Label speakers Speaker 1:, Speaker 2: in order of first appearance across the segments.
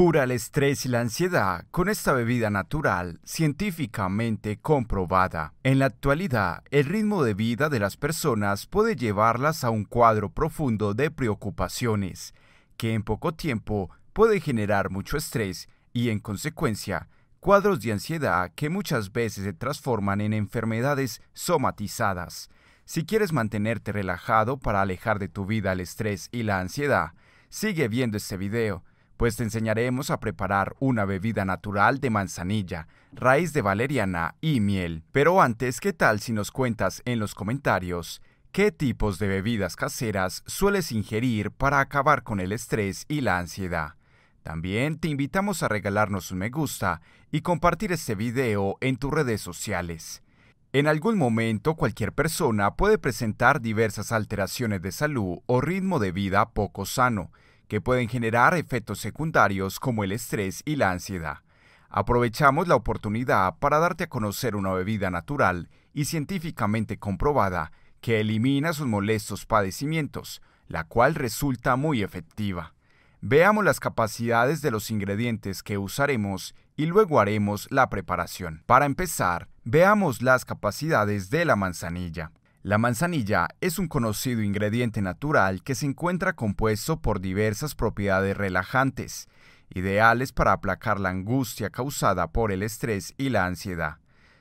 Speaker 1: Cura el estrés y la ansiedad con esta bebida natural científicamente comprobada. En la actualidad, el ritmo de vida de las personas puede llevarlas a un cuadro profundo de preocupaciones, que en poco tiempo puede generar mucho estrés y, en consecuencia, cuadros de ansiedad que muchas veces se transforman en enfermedades somatizadas. Si quieres mantenerte relajado para alejar de tu vida el estrés y la ansiedad, sigue viendo este video pues te enseñaremos a preparar una bebida natural de manzanilla, raíz de valeriana y miel. Pero antes, ¿qué tal si nos cuentas en los comentarios qué tipos de bebidas caseras sueles ingerir para acabar con el estrés y la ansiedad? También te invitamos a regalarnos un me gusta y compartir este video en tus redes sociales. En algún momento cualquier persona puede presentar diversas alteraciones de salud o ritmo de vida poco sano, que pueden generar efectos secundarios como el estrés y la ansiedad. Aprovechamos la oportunidad para darte a conocer una bebida natural y científicamente comprobada que elimina sus molestos padecimientos, la cual resulta muy efectiva. Veamos las capacidades de los ingredientes que usaremos y luego haremos la preparación. Para empezar, veamos las capacidades de la manzanilla. La manzanilla es un conocido ingrediente natural que se encuentra compuesto por diversas propiedades relajantes, ideales para aplacar la angustia causada por el estrés y la ansiedad.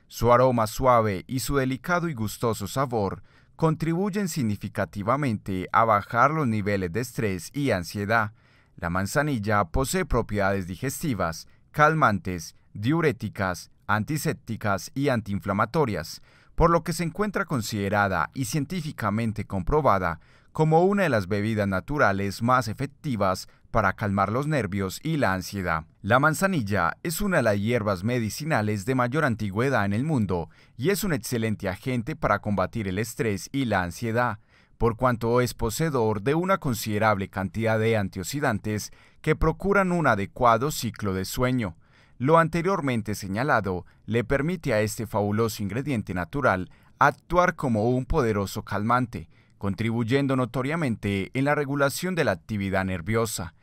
Speaker 1: Su aroma suave y su delicado y gustoso sabor contribuyen significativamente a bajar los niveles de estrés y ansiedad. La manzanilla posee propiedades digestivas, calmantes, diuréticas, antisépticas y antiinflamatorias, por lo que se encuentra considerada y científicamente comprobada como una de las bebidas naturales más efectivas para calmar los nervios y la ansiedad. La manzanilla es una de las hierbas medicinales de mayor antigüedad en el mundo y es un excelente agente para combatir el estrés y la ansiedad, por cuanto es poseedor de una considerable cantidad de antioxidantes que procuran un adecuado ciclo de sueño lo anteriormente señalado le permite a este fabuloso ingrediente natural actuar como un poderoso calmante, contribuyendo notoriamente en la regulación de la actividad nerviosa.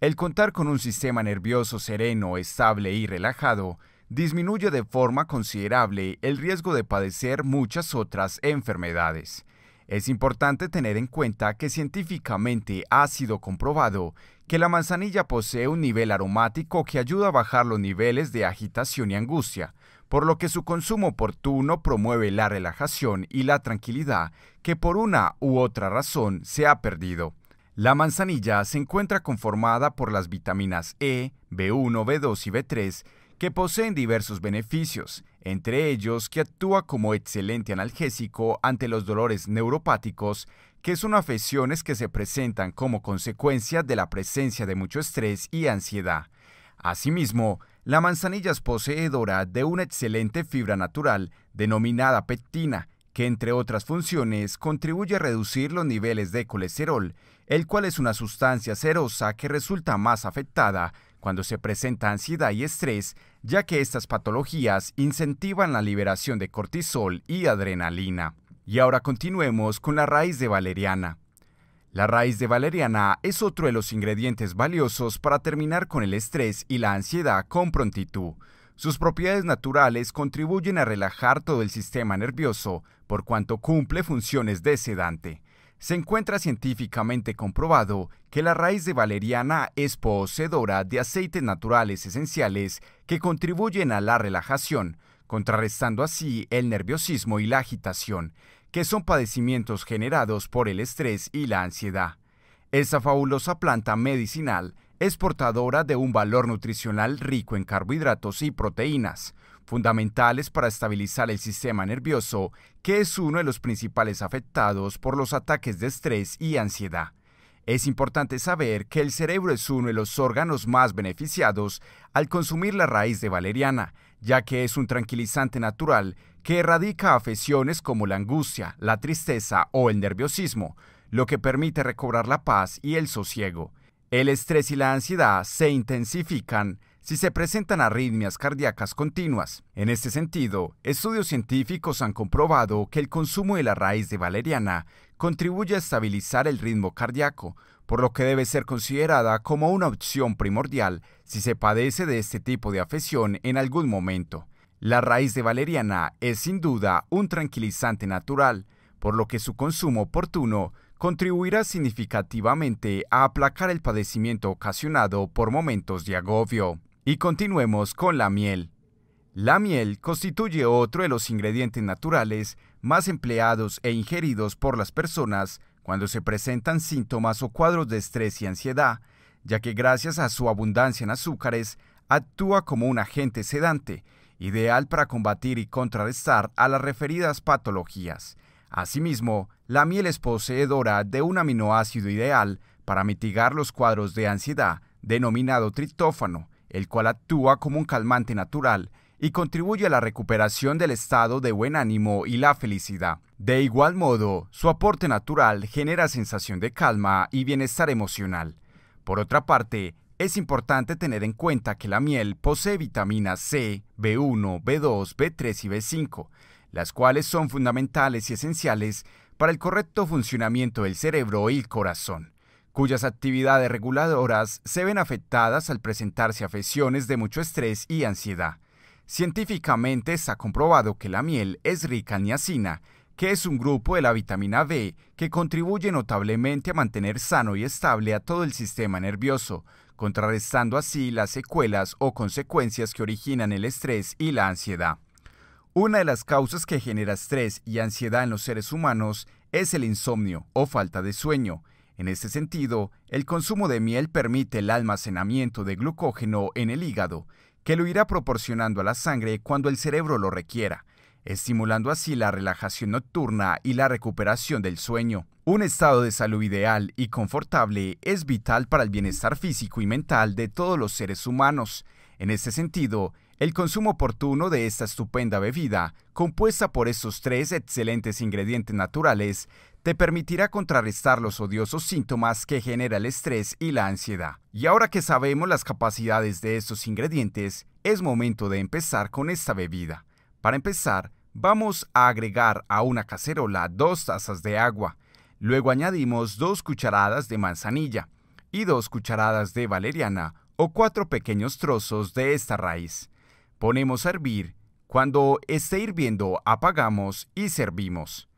Speaker 1: El contar con un sistema nervioso sereno, estable y relajado disminuye de forma considerable el riesgo de padecer muchas otras enfermedades. Es importante tener en cuenta que científicamente ha sido comprobado que la manzanilla posee un nivel aromático que ayuda a bajar los niveles de agitación y angustia, por lo que su consumo oportuno promueve la relajación y la tranquilidad que por una u otra razón se ha perdido. La manzanilla se encuentra conformada por las vitaminas E, B1, B2 y B3, que poseen diversos beneficios, entre ellos que actúa como excelente analgésico ante los dolores neuropáticos, que son afecciones que se presentan como consecuencia de la presencia de mucho estrés y ansiedad. Asimismo, la manzanilla es poseedora de una excelente fibra natural denominada pectina, que entre otras funciones contribuye a reducir los niveles de colesterol, el cual es una sustancia cerosa que resulta más afectada cuando se presenta ansiedad y estrés, ya que estas patologías incentivan la liberación de cortisol y adrenalina. Y ahora continuemos con la raíz de valeriana. La raíz de valeriana es otro de los ingredientes valiosos para terminar con el estrés y la ansiedad con prontitud. Sus propiedades naturales contribuyen a relajar todo el sistema nervioso, por cuanto cumple funciones de sedante se encuentra científicamente comprobado que la raíz de valeriana es poseedora de aceites naturales esenciales que contribuyen a la relajación, contrarrestando así el nerviosismo y la agitación, que son padecimientos generados por el estrés y la ansiedad. Esta fabulosa planta medicinal es portadora de un valor nutricional rico en carbohidratos y proteínas, fundamentales para estabilizar el sistema nervioso, que es uno de los principales afectados por los ataques de estrés y ansiedad. Es importante saber que el cerebro es uno de los órganos más beneficiados al consumir la raíz de valeriana, ya que es un tranquilizante natural que erradica afecciones como la angustia, la tristeza o el nerviosismo, lo que permite recobrar la paz y el sosiego. El estrés y la ansiedad se intensifican si se presentan arritmias cardíacas continuas. En este sentido, estudios científicos han comprobado que el consumo de la raíz de valeriana contribuye a estabilizar el ritmo cardíaco, por lo que debe ser considerada como una opción primordial si se padece de este tipo de afección en algún momento. La raíz de valeriana es sin duda un tranquilizante natural, por lo que su consumo oportuno contribuirá significativamente a aplacar el padecimiento ocasionado por momentos de agobio. Y continuemos con la miel. La miel constituye otro de los ingredientes naturales más empleados e ingeridos por las personas cuando se presentan síntomas o cuadros de estrés y ansiedad, ya que gracias a su abundancia en azúcares actúa como un agente sedante, ideal para combatir y contrarrestar a las referidas patologías. Asimismo, la miel es poseedora de un aminoácido ideal para mitigar los cuadros de ansiedad, denominado tritófano el cual actúa como un calmante natural y contribuye a la recuperación del estado de buen ánimo y la felicidad. De igual modo, su aporte natural genera sensación de calma y bienestar emocional. Por otra parte, es importante tener en cuenta que la miel posee vitaminas C, B1, B2, B3 y B5, las cuales son fundamentales y esenciales para el correcto funcionamiento del cerebro y el corazón cuyas actividades reguladoras se ven afectadas al presentarse afecciones de mucho estrés y ansiedad. Científicamente está comprobado que la miel es rica en niacina, que es un grupo de la vitamina B que contribuye notablemente a mantener sano y estable a todo el sistema nervioso, contrarrestando así las secuelas o consecuencias que originan el estrés y la ansiedad. Una de las causas que genera estrés y ansiedad en los seres humanos es el insomnio o falta de sueño, en este sentido, el consumo de miel permite el almacenamiento de glucógeno en el hígado, que lo irá proporcionando a la sangre cuando el cerebro lo requiera, estimulando así la relajación nocturna y la recuperación del sueño. Un estado de salud ideal y confortable es vital para el bienestar físico y mental de todos los seres humanos. En este sentido, el consumo oportuno de esta estupenda bebida, compuesta por estos tres excelentes ingredientes naturales, te permitirá contrarrestar los odiosos síntomas que genera el estrés y la ansiedad. Y ahora que sabemos las capacidades de estos ingredientes, es momento de empezar con esta bebida. Para empezar, vamos a agregar a una cacerola dos tazas de agua. Luego añadimos dos cucharadas de manzanilla y dos cucharadas de valeriana o cuatro pequeños trozos de esta raíz. Ponemos a hervir. Cuando esté hirviendo, apagamos y servimos.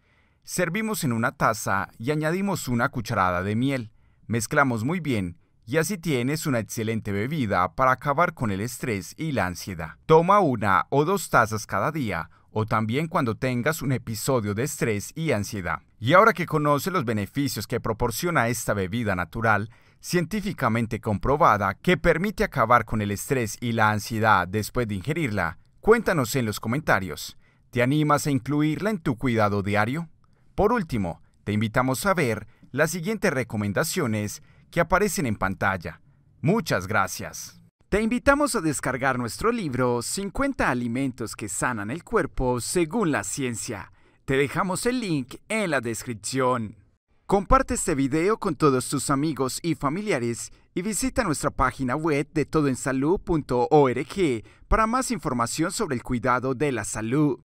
Speaker 1: Servimos en una taza y añadimos una cucharada de miel. Mezclamos muy bien y así tienes una excelente bebida para acabar con el estrés y la ansiedad. Toma una o dos tazas cada día o también cuando tengas un episodio de estrés y ansiedad. Y ahora que conoces los beneficios que proporciona esta bebida natural, científicamente comprobada, que permite acabar con el estrés y la ansiedad después de ingerirla, cuéntanos en los comentarios. ¿Te animas a incluirla en tu cuidado diario? Por último, te invitamos a ver las siguientes recomendaciones que aparecen en pantalla. Muchas gracias. Te invitamos a descargar nuestro libro 50 alimentos que sanan el cuerpo según la ciencia. Te dejamos el link en la descripción. Comparte este video con todos tus amigos y familiares y visita nuestra página web de todoensalud.org para más información sobre el cuidado de la salud.